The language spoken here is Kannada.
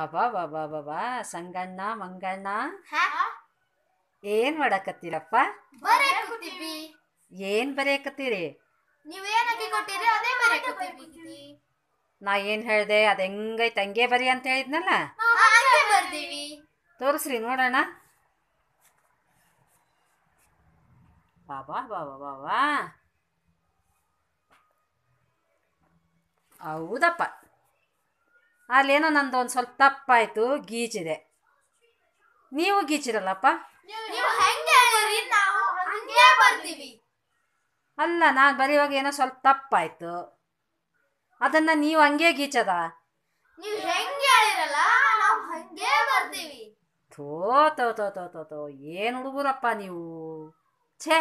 ಅಬಾಬಾಬಾಬಾ ಸಂಗಣ್ಣ ಮಂಗಣ್ಣ ಏನ್ ಮಾಡಕತ್ತೀರಪ್ಪ ಏನ್ ಬರೆಯಕತ್ತೀರಿ ನಾ ಏನ್ ಹೇಳ್ದೆ ಅದ್ ಹೆಂಗೈತೆ ಹಂಗೆ ಬರಿ ಅಂತ ಹೇಳಿದ್ನಲ್ಲ ತೋರಿಸ್ರಿ ನೋಡೋಣ ಬಾಬಾ ಬಾಬಾ ಬಾಬಾ ಹೌದಪ್ಪ ಅಲ್ಲೇನೋ ನಂದು ಒಂದು ಸ್ವಲ್ಪ ತಪ್ಪಾಯಿತು ಗೀಚಿದೆ ನೀವು ಗೀಚಿರಲ್ಲಪ್ಪ ಅಲ್ಲ ನಾನು ಬರೆಯುವಾಗ ಏನೋ ಸ್ವಲ್ಪ ತಪ್ಪಾಯಿತು ಅದನ್ನ ನೀವು ಹಂಗೆ ಗೀಚದ ಥೋ ತೋ ತೋ ತೋ ತೋ ತೋ ಏನು ಹುಡುಗರಪ್ಪ ನೀವು ಛೇ